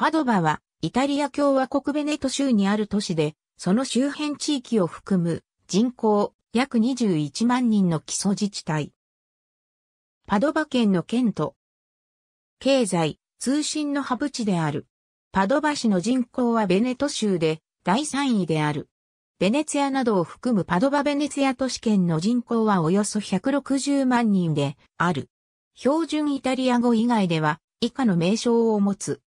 パドバは、イタリア共和国ベネト州にある都市で、その周辺地域を含む人口約21万人の基礎自治体。パドバ県の県都。経済、通信のハブ地である。パドバ市の人口はベネト州で第3位である。ベネツィアなどを含むパドバベネツィア都市圏の人口はおよそ160万人である。標準イタリア語以外では以下の名称を持つ。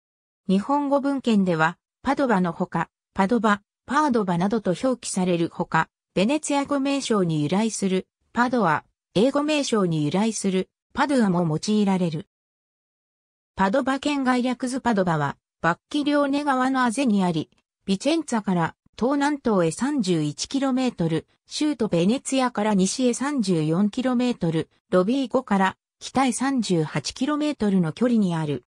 日本語文献では、パドバのほか、パドバ、パードバなどと表記されるほか、ベネツィア語名称に由来する、パドア、英語名称に由来する、パドアも用いられる。パドバ県外略図パドバは、バッキリオネ川のあぜにあり、ビチェンツァから東南東へ 31km、州都ートベネツィアから西へ 34km、ロビー5から北へ 38km の距離にある。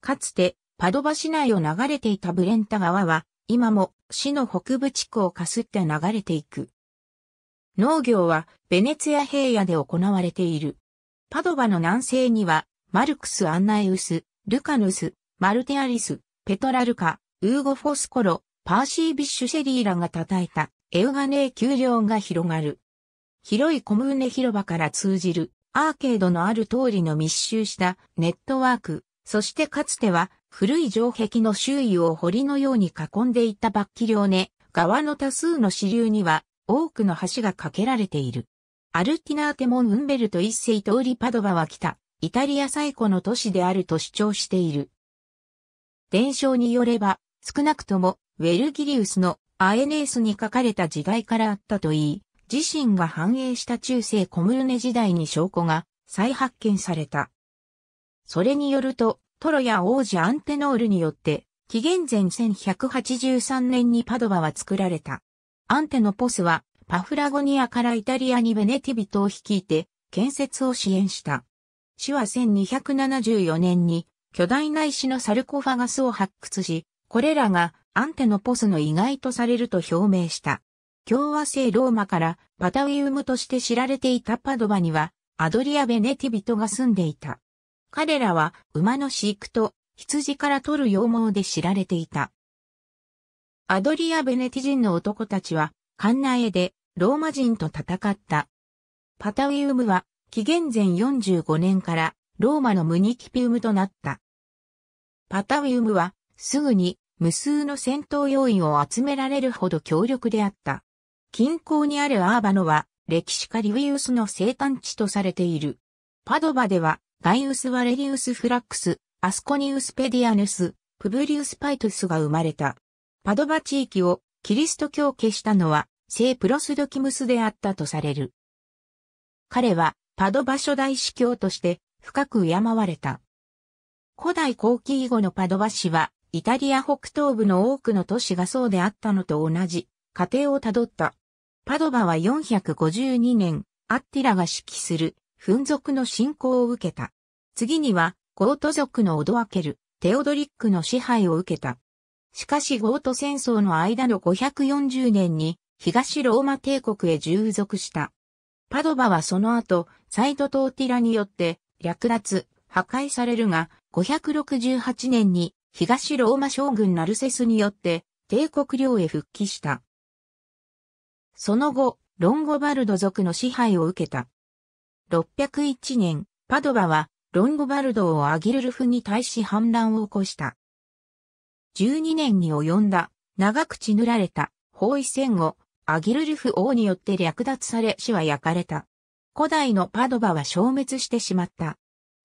かつてパドバ市内を流れていたブレンタ川は、今も市の北部地区をかすって流れていく。農業はベネツィア平野で行われている。パドバの南西には、マルクス・アンナエウス、ルカヌス、マルテアリス、ペトラルカ、ウーゴ・フォスコロ、パーシー・ビッシュ・シェリーらが叩いたエウガネー丘陵が広がる。広いコムーネ広場から通じるアーケードのある通りの密集したネットワーク、そしてかつては古い城壁の周囲を堀のように囲んでいたバッキリョーネ川の多数の支流には多くの橋が架けられている。アルティナーテモン・ウンベルト一世通りパドバは北、イタリア最古の都市であると主張している。伝承によれば、少なくともウェルギリウスのアエネースに書かれた時代からあったといい、自身が繁栄した中世コムルネ時代に証拠が再発見された。それによると、トロや王子アンテノールによって、紀元前1183年にパドバは作られた。アンテのポスは、パフラゴニアからイタリアにベネティビトを率いて、建設を支援した。市は1274年に、巨大な石のサルコファガスを発掘し、これらがアンテのポスの意外とされると表明した。共和制ローマからパタウィウムとして知られていたパドバには、アドリア・ベネティビトが住んでいた。彼らは馬の飼育と羊から取る羊毛で知られていた。アドリア・ベネティ人の男たちは、カンナエでローマ人と戦った。パタウィウムは、紀元前45年からローマのムニキピウムとなった。パタウィウムは、すぐに無数の戦闘要員を集められるほど強力であった。近郊にあるアーバノは、歴史家リウィウスの生誕地とされている。パドバでは、ガイウス・ワレリウス・フラックス、アスコニウス・ペディアヌス、プブリウス・パイトゥスが生まれた。パドバ地域をキリスト教化したのは、聖プロスドキムスであったとされる。彼は、パドバ諸大司教として深く敬われた。古代後期以後のパドバ市は、イタリア北東部の多くの都市がそうであったのと同じ、過程をたどった。パドバは452年、アッティラが指揮するフン族の侵攻を受けた。次には、ゴート族のオドアケル、テオドリックの支配を受けた。しかしゴート戦争の間の540年に東ローマ帝国へ従属した。パドバはその後、サイトトーティラによって略奪、破壊されるが、568年に東ローマ将軍ナルセスによって帝国領へ復帰した。その後、ロンゴバルド族の支配を受けた。601年、パドバはロンゴバルドをアギルルフに対し反乱を起こした。12年に及んだ、長く血塗られた、包囲戦後、アギルルフ王によって略奪され死は焼かれた。古代のパドバは消滅してしまった。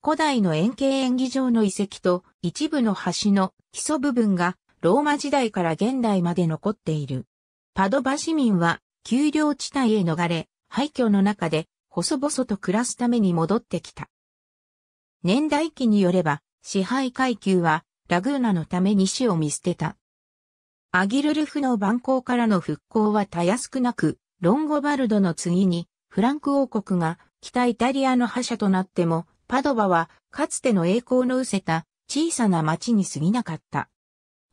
古代の円形演技場の遺跡と一部の橋の基礎部分がローマ時代から現代まで残っている。パドバ市民は丘陵地帯へ逃れ、廃墟の中で細々と暮らすために戻ってきた。年代記によれば、支配階級はラグーナのために死を見捨てた。アギルルフの蛮行からの復興はたやすくなく、ロンゴバルドの次にフランク王国が北イタリアの覇者となっても、パドバはかつての栄光の失せた小さな町に過ぎなかった。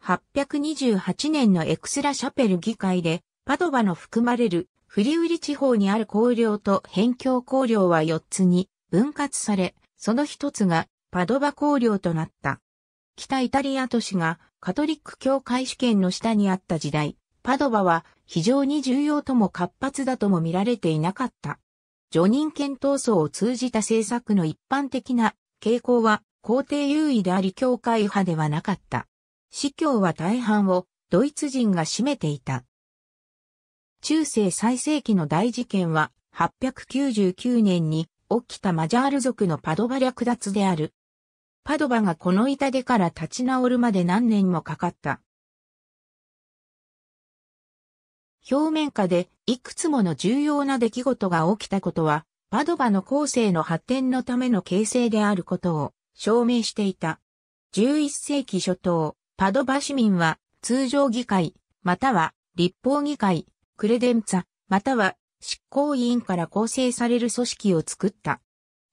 828年のエクスラシャペル議会で、パドバの含まれるフリウリ地方にある公領と辺境公領は4つに分割され、その一つがパドバ公領となった。北イタリア都市がカトリック教会主権の下にあった時代、パドバは非常に重要とも活発だとも見られていなかった。除任権闘争を通じた政策の一般的な傾向は皇帝優位であり教会派ではなかった。司教は大半をドイツ人が占めていた。中世最盛期の大事件は、899年に起きたマジャール族のパドバ略奪である。パドバがこの痛手から立ち直るまで何年もかかった。表面下でいくつもの重要な出来事が起きたことは、パドバの後世の発展のための形成であることを証明していた。11世紀初頭、パドバ市民は通常議会、または立法議会、クレデンツァ、または執行委員から構成される組織を作った。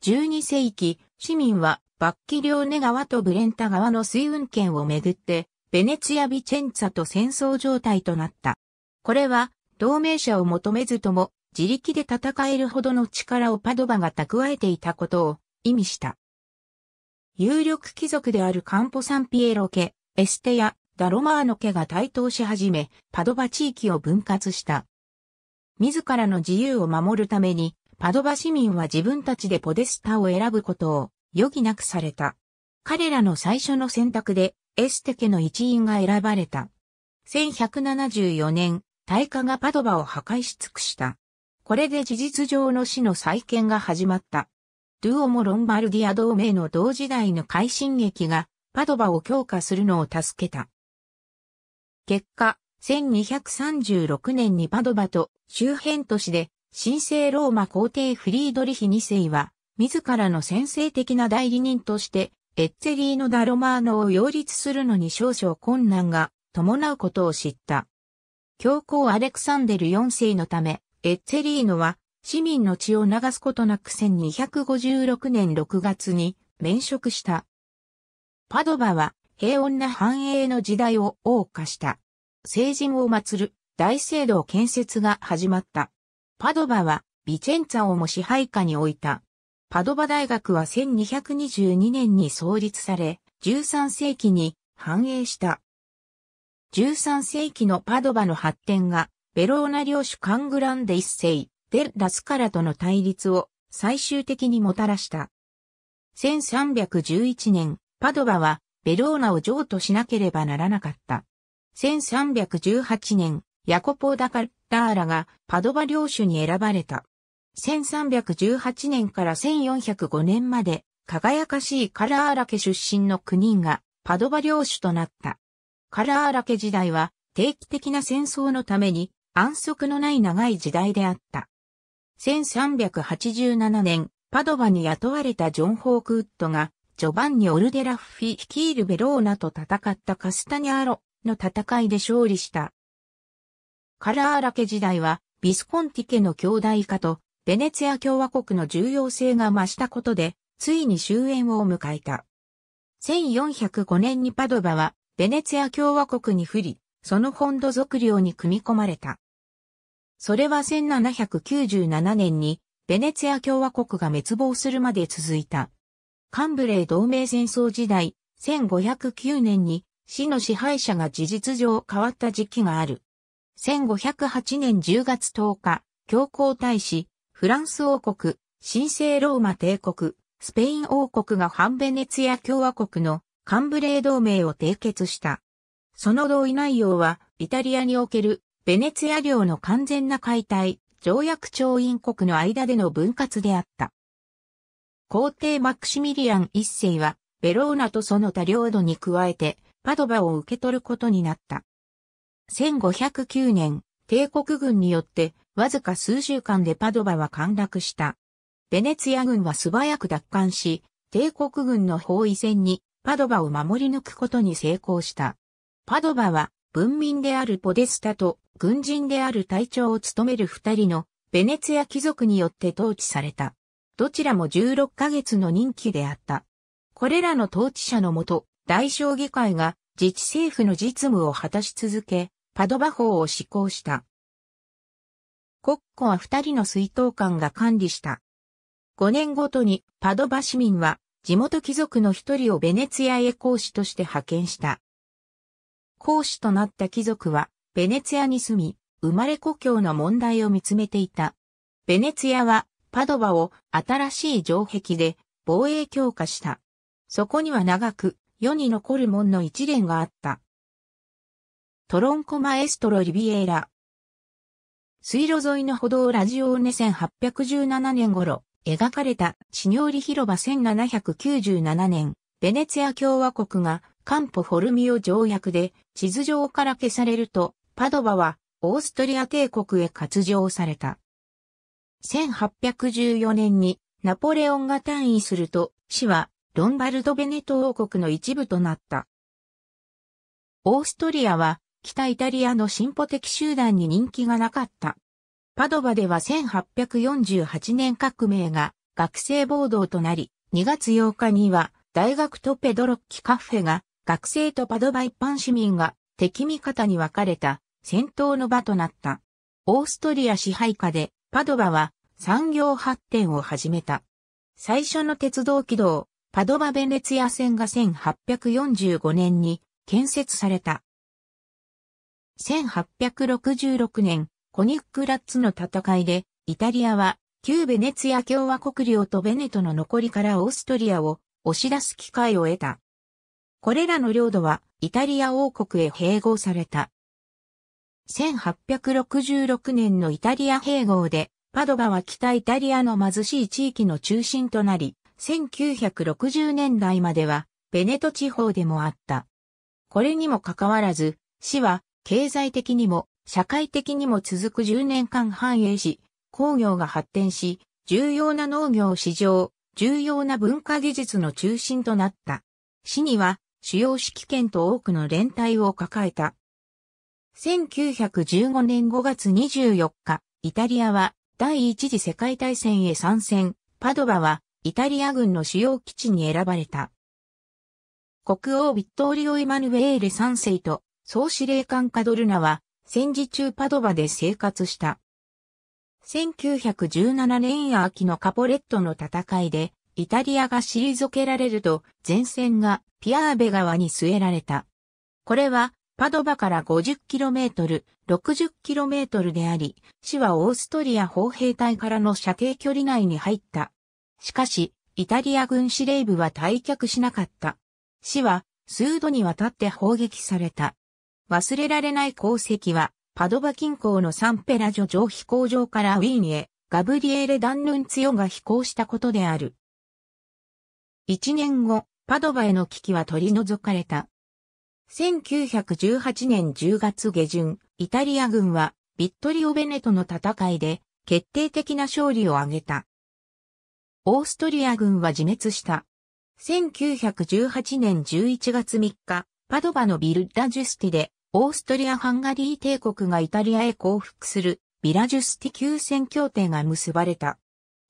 12世紀、市民はバッキリョーネ川とブレンタ川の水運権をめぐって、ベネツィア・ビチェンツァと戦争状態となった。これは、同盟者を求めずとも、自力で戦えるほどの力をパドバが蓄えていたことを意味した。有力貴族であるカンポサンピエロ家、エステやダロマーノ家が台頭し始め、パドバ地域を分割した。自らの自由を守るために、パドバ市民は自分たちでポデスタを選ぶことを余儀なくされた。彼らの最初の選択で、エステ家の一員が選ばれた。1174年、大化がパドバを破壊し尽くした。これで事実上の死の再建が始まった。ドゥオモ・ロンバルディア同盟の同時代の快進撃が、パドバを強化するのを助けた。結果、1236年にパドバと周辺都市で神聖ローマ皇帝フリードリヒ2世は自らの先制的な代理人としてエッツェリーノ・ダ・ロマーノを擁立するのに少々困難が伴うことを知った。教皇アレクサンデル4世のため、エッツェリーノは市民の血を流すことなく1256年6月に免職した。パドバは平穏な繁栄の時代を謳歌した。聖人を祀る大聖堂建設が始まった。パドバはビチェンツァをも支配下に置いた。パドバ大学は1222年に創立され、13世紀に繁栄した。13世紀のパドバの発展が、ベローナ領主カングランデ一世、デ・ラスカラとの対立を最終的にもたらした。1311年、パドバはベローナを譲渡しなければならなかった。1318年、ヤコポ・ダカッラーラがパドバ領主に選ばれた。1318年から1405年まで、輝かしいカラーラ家出身の9人がパドバ領主となった。カラーラ家時代は定期的な戦争のために安息のない長い時代であった。1387年、パドバに雇われたジョン・ホークウッドがジョバンニ・オルデラッフィ率いるベローナと戦ったカスタニャーロの戦いで勝利した。カラーラ家時代は、ビスコンティ家の兄弟化と、ベネツィア共和国の重要性が増したことで、ついに終焉を迎えた。1405年にパドバは、ベネツィア共和国に降り、その本土属領に組み込まれた。それは1797年に、ベネツィア共和国が滅亡するまで続いた。カンブレイ同盟戦争時代、1509年に市の支配者が事実上変わった時期がある。1508年10月10日、教皇大使、フランス王国、神聖ローマ帝国、スペイン王国が反ベネツィア共和国のカンブレー同盟を締結した。その同意内容は、イタリアにおけるベネツィア領の完全な解体、条約調印国の間での分割であった。皇帝マクシミリアン一世は、ベローナとその他領土に加えて、パドバを受け取ることになった。1509年、帝国軍によって、わずか数週間でパドバは陥落した。ベネツィア軍は素早く奪還し、帝国軍の包囲戦にパドバを守り抜くことに成功した。パドバは、文民であるポデスタと軍人である隊長を務める二人のベネツィア貴族によって統治された。どちらも16ヶ月の任期であった。これらの統治者のもと、大将議会が自治政府の実務を果たし続け、パドバ法を施行した。国庫は二人の水道官が管理した。5年ごとにパドバ市民は地元貴族の一人をベネツィアへ講師として派遣した。講師となった貴族はベネツィアに住み、生まれ故郷の問題を見つめていた。ベネツィアはパドバを新しい城壁で防衛強化した。そこには長く世に残る門の一連があった。トロンコマエストロリビエーラ。水路沿いの歩道ラジオーネ1817年頃、描かれたシニョリ広場1797年、ベネツィア共和国がカンポフォルミオ条約で地図上から消されると、パドバはオーストリア帝国へ割譲された。1814年にナポレオンが退位すると、市はロンバルド・ベネト王国の一部となった。オーストリアは北イタリアの進歩的集団に人気がなかった。パドバでは1848年革命が学生暴動となり、2月8日には大学とペドロッキカフェが学生とパドバ一般市民が敵味方に分かれた戦闘の場となった。オーストリア支配下でパドバは産業発展を始めた。最初の鉄道軌道、パドバ・ベネツィア線が1845年に建設された。1866年、コニックラッツの戦いで、イタリアは旧ベネツィア共和国領とベネトの残りからオーストリアを押し出す機会を得た。これらの領土はイタリア王国へ併合された。1866年のイタリア併合で、パドバは北イタリアの貧しい地域の中心となり、1960年代までは、ベネト地方でもあった。これにもかかわらず、市は経済的にも社会的にも続く10年間繁栄し、工業が発展し、重要な農業市場、重要な文化技術の中心となった。市には主要指揮権と多くの連帯を抱えた。1915年5月24日、イタリアは第一次世界大戦へ参戦、パドバはイタリア軍の主要基地に選ばれた。国王ビットーリオ・エマヌエーレ3世と総司令官カドルナは戦時中パドバで生活した。1917年秋のカポレットの戦いでイタリアが退けられると前線がピアーベ川に据えられた。これはパドバから 50km、60km であり、市はオーストリア砲兵隊からの射程距離内に入った。しかし、イタリア軍司令部は退却しなかった。市は数度にわたって砲撃された。忘れられない功績は、パドバ近郊のサンペラジョ上飛行場からウィーンへ、ガブリエレ・ダンヌンツヨが飛行したことである。一年後、パドバへの危機は取り除かれた。1918年10月下旬、イタリア軍はビットリオ・ベネトの戦いで決定的な勝利を挙げた。オーストリア軍は自滅した。1918年11月3日、パドバのビルダ・ジュスティで、オーストリア・ハンガリー帝国がイタリアへ降伏するビラジュスティ急戦協定が結ばれた。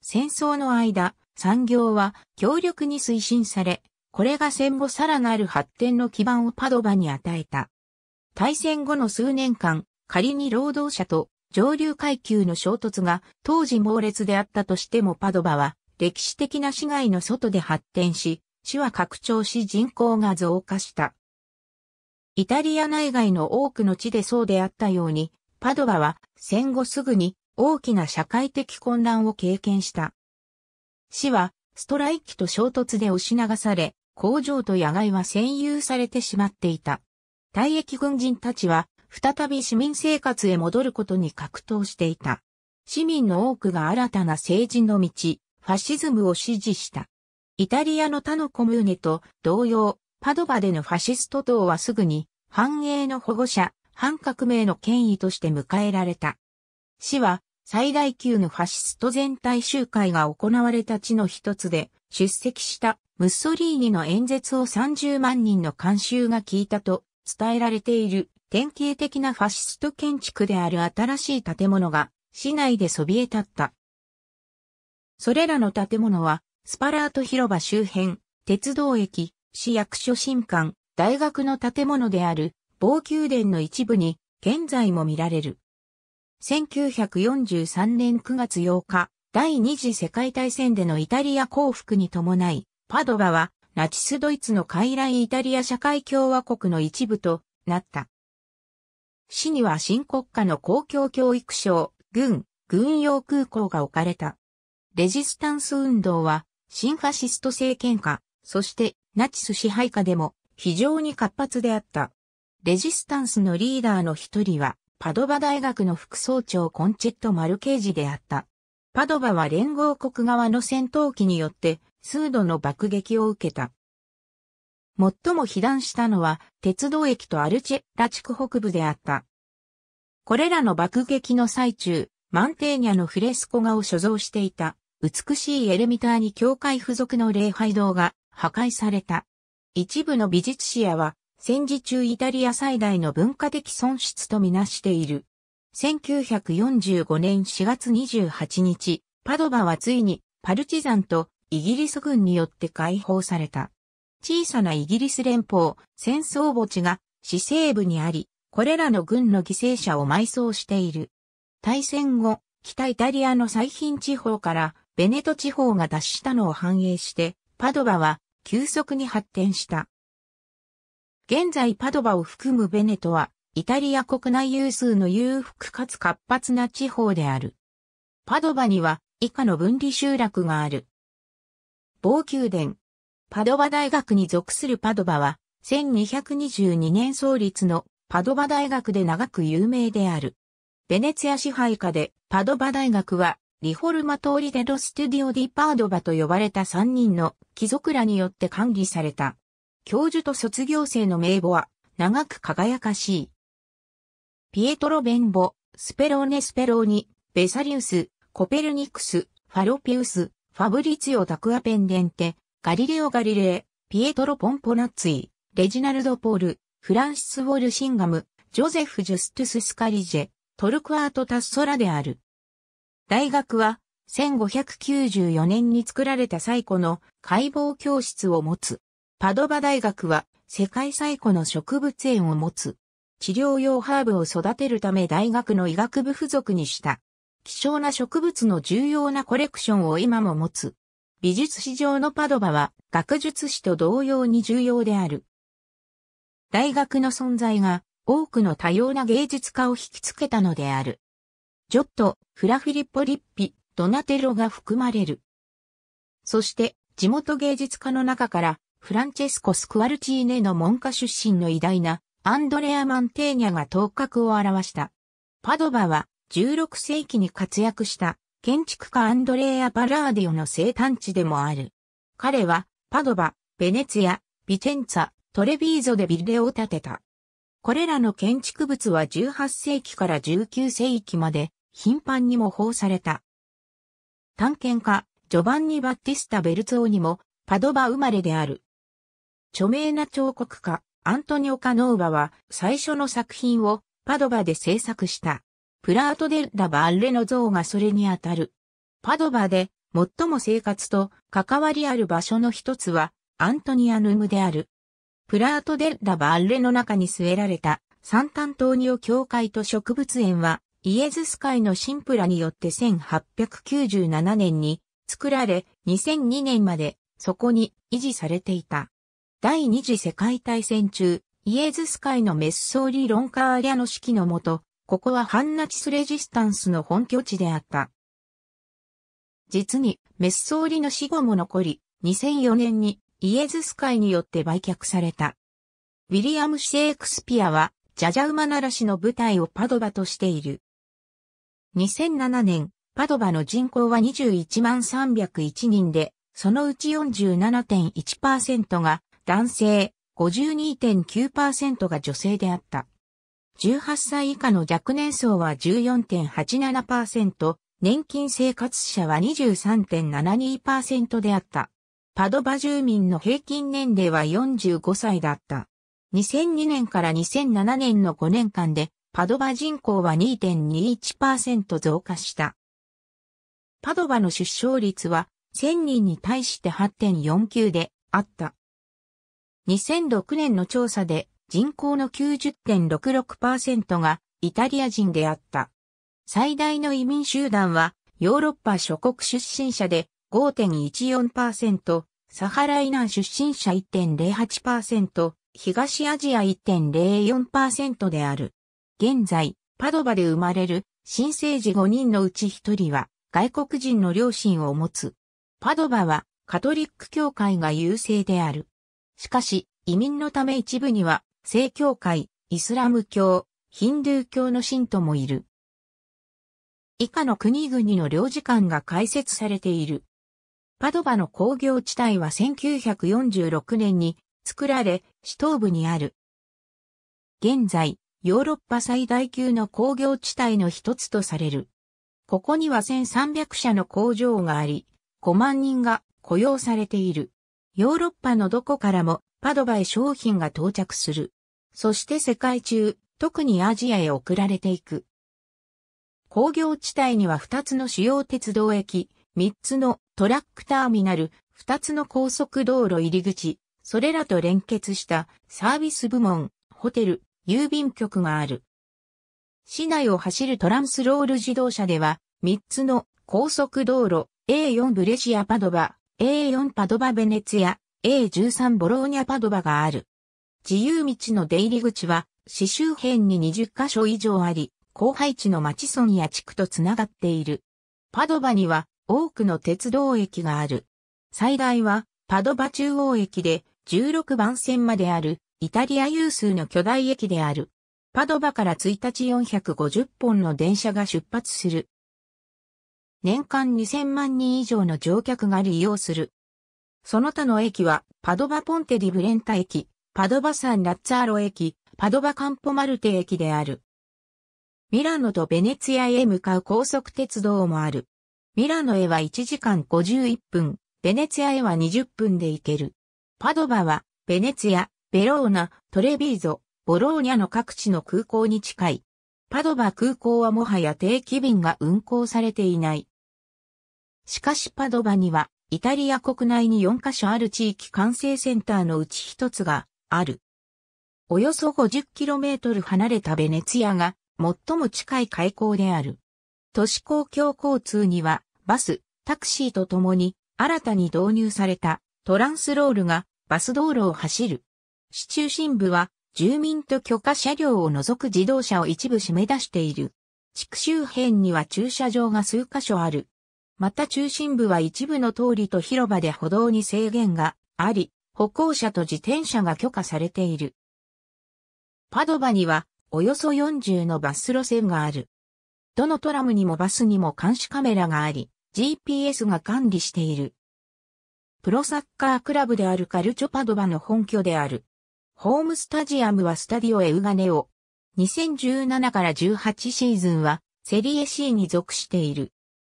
戦争の間、産業は強力に推進され、これが戦後さらなる発展の基盤をパドバに与えた。大戦後の数年間、仮に労働者と上流階級の衝突が当時猛烈であったとしてもパドバは歴史的な市街の外で発展し、市は拡張し人口が増加した。イタリア内外の多くの地でそうであったように、パドバは戦後すぐに大きな社会的混乱を経験した。市はストライキと衝突で押し流され、工場と野外は占有されてしまっていた。退役軍人たちは、再び市民生活へ戻ることに格闘していた。市民の多くが新たな政治の道、ファシズムを支持した。イタリアの他のコムーネと同様、パドバでのファシスト党はすぐに繁栄の保護者、反革命の権威として迎えられた。市は最大級のファシスト全体集会が行われた地の一つで出席したムッソリーニの演説を30万人の観衆が聞いたと伝えられている典型的なファシスト建築である新しい建物が市内でそびえ立った。それらの建物はスパラート広場周辺、鉄道駅、市役所新館、大学の建物である防宮殿の一部に現在も見られる。1943年9月8日、第二次世界大戦でのイタリア降伏に伴い、パドバは、ナチスドイツの傀儡イタリア社会共和国の一部となった。市には新国家の公共教育省、軍、軍用空港が置かれた。レジスタンス運動は、新ファシスト政権下、そしてナチス支配下でも非常に活発であった。レジスタンスのリーダーの一人は、パドバ大学の副総長コンチェット・マルケージであった。パドバは連合国側の戦闘機によって数度の爆撃を受けた。最も被弾したのは鉄道駅とアルチェラ地区北部であった。これらの爆撃の最中、マンテーニャのフレスコ画を所蔵していた美しいエルミターに教会付属の礼拝堂が破壊された。一部の美術史屋は戦時中イタリア最大の文化的損失とみなしている。1945年4月28日、パドバはついにパルチザンとイギリス軍によって解放された。小さなイギリス連邦、戦争墓地が市西部にあり、これらの軍の犠牲者を埋葬している。大戦後、北イタリアの最貧地方からベネト地方が脱したのを反映して、パドバは急速に発展した。現在パドバを含むベネトは、イタリア国内有数の裕福かつ活発な地方である。パドバには以下の分離集落がある。防宮殿。パドバ大学に属するパドバは、1222年創立のパドバ大学で長く有名である。ベネツィア支配下で、パドバ大学は、リフォルマトーリデロステディオディパードバと呼ばれた3人の貴族らによって管理された。教授と卒業生の名簿は、長く輝かしい。ピエトロ・ベンボ、スペローネ・スペローニ、ベサリウス、コペルニクス、ファロピウス、ファブリツィオ・タクア・ペンデンテ、ガリレオ・ガリレイ、ピエトロ・ポンポナッツィ、レジナルド・ポール、フランシス・ウォルシンガム、ジョゼフ・ジュストゥス・スカリジェ、トルクアート・タッソラである。大学は、1594年に作られた最古の解剖教室を持つ。パドバ大学は、世界最古の植物園を持つ。治療用ハーブを育てるため大学の医学部付属にした。希少な植物の重要なコレクションを今も持つ。美術史上のパドバは学術史と同様に重要である。大学の存在が多くの多様な芸術家を引きつけたのである。ジョット、フラフィリッポリッピ、ドナテロが含まれる。そして地元芸術家の中からフランチェスコ・スクワルチーネの門下出身の偉大なアンドレア・マンテーニャが頭角を現した。パドバは16世紀に活躍した建築家アンドレーア・バラーディオの生誕地でもある。彼は、パドバ、ベネツィア、ビテンツァ、トレビーゾでビルレを建てた。これらの建築物は18世紀から19世紀まで頻繁に模倣された。探検家、ジョバンニ・バッティスタ・ベルツーにも、パドバ生まれである。著名な彫刻家、アントニオ・カノーバは、最初の作品を、パドバで制作した。プラート・デッラ・バーレの像がそれにあたる。パドバで最も生活と関わりある場所の一つはアントニアヌムである。プラート・デッラ・バーレの中に据えられたサンタントーニオ教会と植物園はイエズス会のシンプラによって1897年に作られ2002年までそこに維持されていた。第二次世界大戦中、イエズス会のメッソーリロンカーリアの指揮のもと、ここはハンナチスレジスタンスの本拠地であった。実に、メッソーリの死後も残り、2004年にイエズス会によって売却された。ウィリアム・シェイクスピアは、ジャジャウマナラしの舞台をパドバとしている。2007年、パドバの人口は21万301人で、そのうち47.1%が男性、52.9%が女性であった。18歳以下の若年層は14.87%、年金生活者は23.72%であった。パドバ住民の平均年齢は45歳だった。2002年から2007年の5年間で、パドバ人口は2.21%増加した。パドバの出生率は1000人に対して8.49であった。2006年の調査で人口の90.66%がイタリア人であった。最大の移民集団はヨーロッパ諸国出身者で5.14%、サハラ以南出身者1.08%、東アジア1.04%である。現在、パドバで生まれる新生児5人のうち1人は外国人の両親を持つ。パドバはカトリック教会が優勢である。しかし、移民のため一部には正教会、イスラム教、ヒンドゥー教の信徒もいる。以下の国々の領事館が開設されている。パドバの工業地帯は1946年に作られ、市東部にある。現在、ヨーロッパ最大級の工業地帯の一つとされる。ここには1300社の工場があり、5万人が雇用されている。ヨーロッパのどこからもパドバへ商品が到着する。そして世界中、特にアジアへ送られていく。工業地帯には2つの主要鉄道駅、3つのトラックターミナル、2つの高速道路入り口、それらと連結したサービス部門、ホテル、郵便局がある。市内を走るトランスロール自動車では、3つの高速道路、A4 ブレシアパドバ、A4 パドバベネツィア、A13 ボローニャパドバがある。自由道の出入り口は、市周辺に20カ所以上あり、後配地の町村や地区とつながっている。パドバには多くの鉄道駅がある。最大はパドバ中央駅で16番線まであるイタリア有数の巨大駅である。パドバから1日450本の電車が出発する。年間2000万人以上の乗客が利用する。その他の駅は、パドバポンテディブレンタ駅、パドバサンラッツァーロ駅、パドバカンポマルテ駅である。ミラノとベネツィアへ向かう高速鉄道もある。ミラノへは1時間51分、ベネツィアへは20分で行ける。パドバは、ベネツィア、ベローナ、トレビーゾ、ボローニャの各地の空港に近い。パドバ空港はもはや定期便が運航されていない。しかしパドバにはイタリア国内に4カ所ある地域管制センターのうち1つがある。およそ 50km 離れたベネツィアが最も近い海港である。都市公共交通にはバス、タクシーとともに新たに導入されたトランスロールがバス道路を走る。市中心部は住民と許可車両を除く自動車を一部締め出している。地区周辺には駐車場が数カ所ある。また中心部は一部の通りと広場で歩道に制限があり、歩行者と自転車が許可されている。パドバにはおよそ40のバス路線がある。どのトラムにもバスにも監視カメラがあり、GPS が管理している。プロサッカークラブであるカルチョパドバの本拠である。ホームスタジアムはスタディオエウガネオ。2017から18シーズンはセリエ C に属している。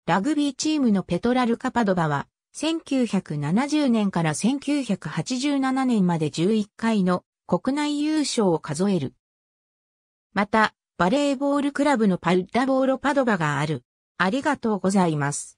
ラグビーチームのペトラルカパドバは、1970年から1987年まで11回の国内優勝を数える。また、バレーボールクラブのパルダボーロパドバがある。ありがとうございます。